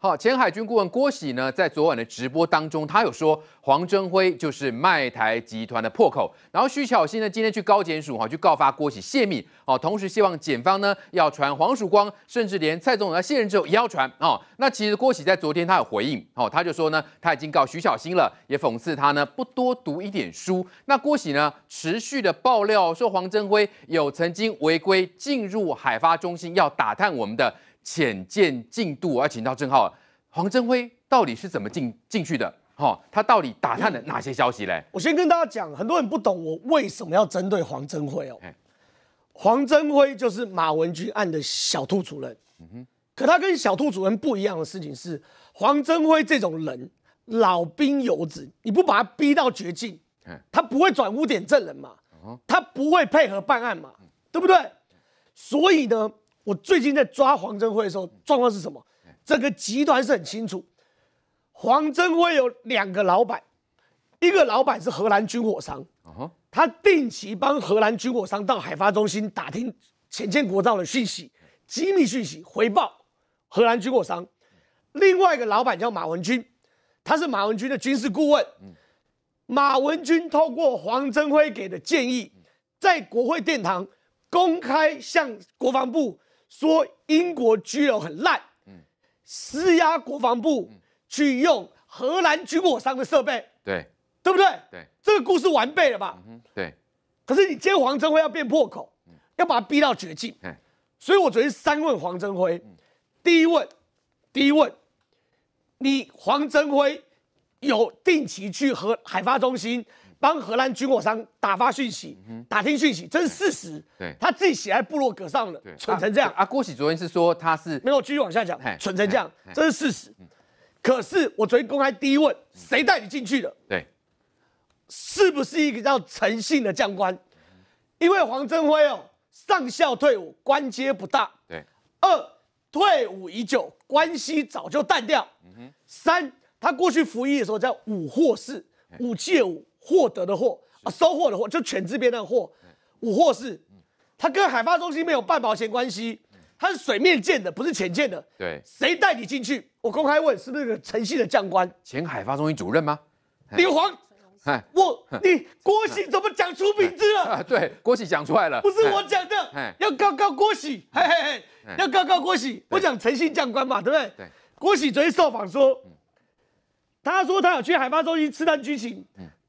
好，前海军顾问郭喜呢，在昨晚的直播当中，他有说黄征辉就是卖台集团的破口，然后徐巧芯呢，今天去高检署哈，去告发郭喜泄密，哦，同时希望检方呢要传黄曙光，甚至连蔡总统他卸任之后也要传哦。那其实郭喜在昨天他有回应，哦，他就说呢，他已经告徐巧芯了，也讽刺他呢不多读一点书。那郭喜呢持续的爆料说黄征辉有曾经违规进入海发中心要打探我们的。浅见进度，我要请到郑浩黄镇辉到底是怎么进进去的？哦，他到底打探了哪些消息嘞？我先跟大家讲，很多人不懂我为什么要针对黄镇辉哦。黄镇辉就是马文君案的小兔主任。嗯可他跟小兔主任不一样的事情是，黄镇辉这种人老兵油子，你不把他逼到绝境，他不会转污点证人嘛？他不会配合办案嘛？对不对？所以呢？我最近在抓黄镇辉的时候，状况是什么？整个集团是很清楚，黄镇辉有两个老板，一个老板是荷兰军火商，他定期帮荷兰军火商到海发中心打听前线国造的讯息、机密讯息，回报荷兰军火商。另外一个老板叫马文君，他是马文君的军事顾问。马文君透过黄镇辉给的建议，在国会殿堂公开向国防部。说英国拘留很烂，嗯，施压国防部去用荷兰军火商的设备，对，对不对？对，这个故事完备了吧？对。可是你今天黄镇辉要变破口，要把他逼到绝境，所以我昨天三问黄镇辉，第一问，第一问，你黄镇辉。有定期去荷海发中心帮荷兰军火商打发讯息，打听讯息，这是事实。对，他自己写在布洛格上对，蠢成这样啊！郭喜昨天是说他是没有，继续往下讲，蠢成这样，这是事实。可是我昨天公开第一问，谁带你进去的？对，是不是一个叫诚信的将官？因为黄镇辉哦，上校退伍，官阶不大。对，二退伍已久，关系早就淡掉。嗯哼，三。他过去服役的时候叫五获士，五借五获得的货啊，收获的货就犬之边的货。五获士，他跟海发中心没有半毛钱关系，他是水面建的，不是潜建的。对，谁带你进去？我公开问，是不是那个诚信的将官？前海发中心主任吗？你黄，我你郭喜怎么讲出名字了？对，郭喜讲出来了，不是我讲的，要告告郭喜，嘿嘿嘿，要告告郭喜，我讲诚信将官嘛，对不对？对，郭喜昨天受访说。他说他有去海发中心吃探剧情，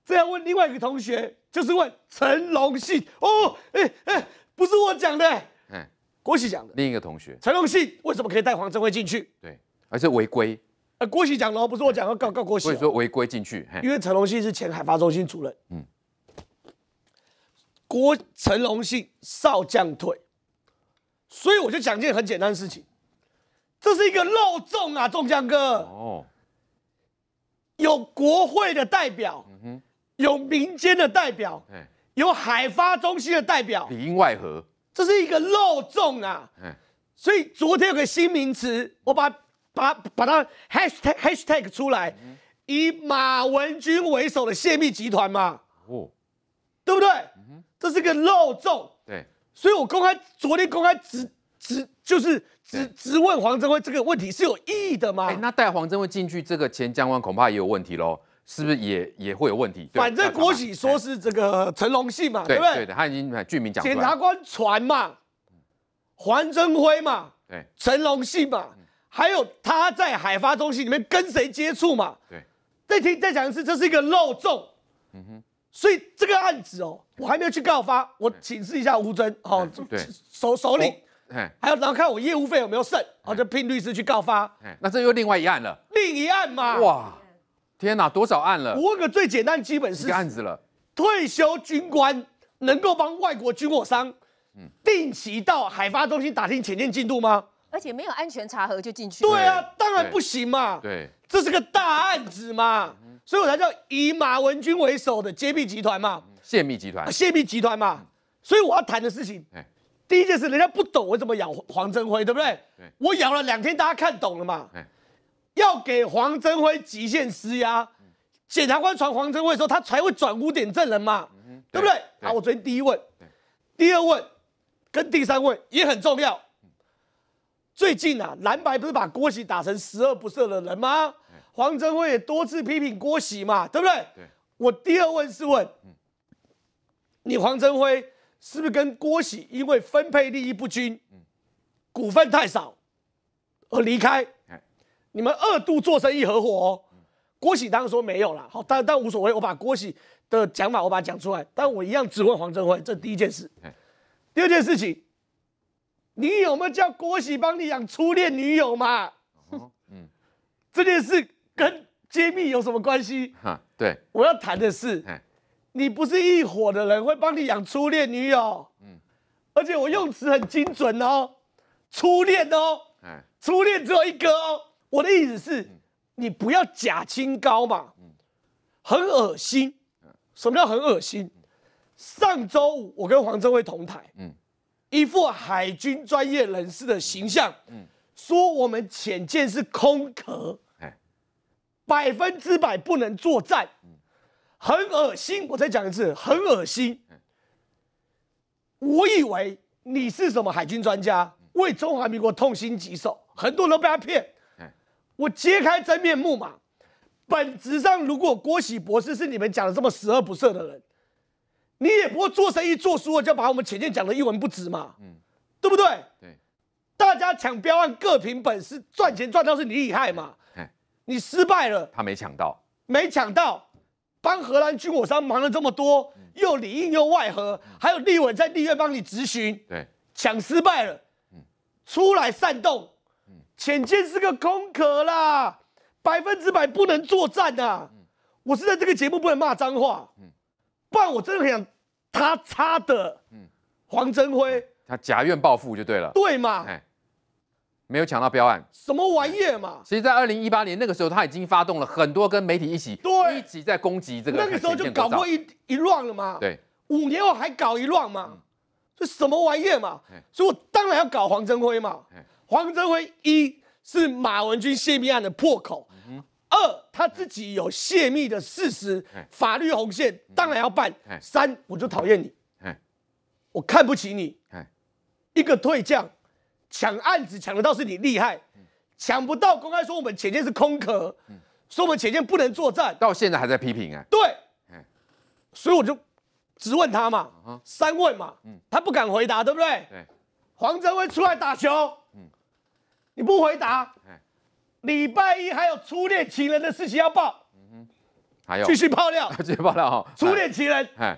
这样问另外一个同学，就是问陈龙信哦，哎哎，不是我讲的，嗯，郭喜讲的，另一个同学陈龙信为什么可以带黄正辉进去？对，而是违规，呃，郭喜讲的哦，不是我讲，要告告郭启，所以说违规进去，因为陈龙信是前海发中心主任，嗯，郭陈龙信少将退，所以我就讲件很简单的事情，这是一个漏洞啊，中将哥，哦。有国会的代表，有民间的代表，有海发中心的代表，里应外合，这是一个漏洞啊！所以昨天有个新名词，我把把把它 hashtag hashtag 出来，以马文君为首的泄密集团嘛，哦，对不对？这是个漏洞。对，所以我公开昨天公开直直就是。直直问黄镇辉这个问题是有意义的吗？哎，那带黄镇辉进去，这个钱江湾恐怕也有问题喽，是不是也也会有问题？反正国玺说是这个成龙信嘛，对不对？对的，他已经把罪名讲检察官传嘛，黄镇辉嘛，对，成龙信嘛，还有他在海发中心里面跟谁接触嘛？对，再听再讲一次，这是一个漏洞。嗯哼，所以这个案子哦，我还没有去告发，我请示一下吴尊，好，首首领。还要然后看我业务费有没有剩，啊，就聘律师去告发，那这又另外一案了，另一案嘛，哇，天哪，多少案了？我问个最简单基本事，案子了，退休军官能够帮外国军火商，定期到海发中心打听前线进度吗？而且没有安全查核就进去？对啊，当然不行嘛，对，这是个大案子嘛，所以我才叫以马文君为首的揭秘集团嘛，泄密集团，泄密集团嘛，所以我要谈的事情，哎。第一件事，人家不懂我怎么养黄镇辉，对不对？我养了两天，大家看懂了嘛？要给黄镇辉极限施压，检察官传黄镇辉的时候，他才会转污点证人嘛，对不对？啊，我昨天第一问，第二问跟第三问也很重要。最近啊，蓝白不是把郭喜打成十恶不赦的人吗？黄镇辉也多次批评郭喜嘛，对不对？我第二问是问你黄镇辉。是不是跟郭喜因为分配利益不均，股份太少而离开？你们二度做生意合伙哦。郭喜当然说没有了，好，但但无所谓。我把郭喜的讲法我把它讲出来，但我一样质问黄镇辉，这第一件事。第二件事情，你有没有叫郭喜帮你养初恋女友嘛？嗯，这件事跟揭秘有什么关系？哈，对，我要谈的是。你不是一伙的人，会帮你养初恋女友。嗯，而且我用词很精准哦，初恋哦，哎，初恋只有一个哦。我的意思是，你不要假清高嘛，很恶心。什么叫很恶心？上周五我跟黄政辉同台，嗯，一副海军专业人士的形象，嗯，说我们潜舰是空壳，哎，百分之百不能作战。很恶心，我再讲一次，很恶心。我以为你是什么海军专家，为中华民国痛心疾首，很多人被他骗。我揭开真面目嘛，本质上，如果郭喜博士是你们讲的这么十恶不赦的人，你也不会做生意做输，就把我们前线讲的一文不值嘛，嗯，对不对？对，大家抢标案各凭本事，赚钱赚到是你厉害嘛，你失败了，他没抢到，没抢到。帮荷兰军火商忙了这么多，又里应又外合，还有立委在立院帮你执行，对，抢失败了，出来煽动，浅见是个空壳啦，百分之百不能作战的、我是在这个节目不能骂脏话，不然我真的很想他插的，黄镇辉，他假冤报复就对了，对嘛，没有抢到标案，什么玩意嘛？其实，在二零一八年那个时候，他已经发动了很多跟媒体一起对一起在攻击这个。那个时候就搞过一一乱了嘛？对，五年后还搞一乱嘛，这什么玩意嘛？所以我当然要搞黄镇辉嘛。黄镇辉一是马文君泄密案的破口，二他自己有泄密的事实，法律红线当然要办。三，我就讨厌你，我看不起你，一个退将。抢案子抢得到是你厉害，抢不到公开说我们前线是空壳，说我们前线不能作战，到现在还在批评哎，对，所以我就直问他嘛，三问嘛，他不敢回答，对不对？黄则辉出来打球，你不回答，礼拜一还有初恋情人的事情要报，还有继续爆料，继续爆料哈，初恋情人，哎，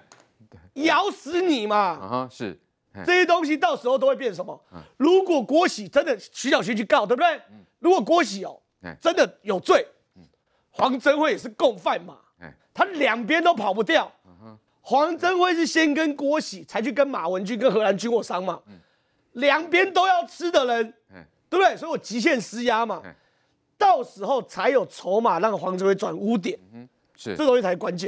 咬死你嘛，是。这些东西到时候都会变什么？如果郭玺真的徐小琴去告，对不对？如果郭玺哦，真的有罪，黄贞辉也是共犯嘛，他两边都跑不掉。黄贞辉是先跟郭喜，才去跟马文君跟何兰军过商嘛，两边都要吃的人，对不对？所以我极限施压嘛，到时候才有筹码让黄贞辉转污点，是，这东西才关键。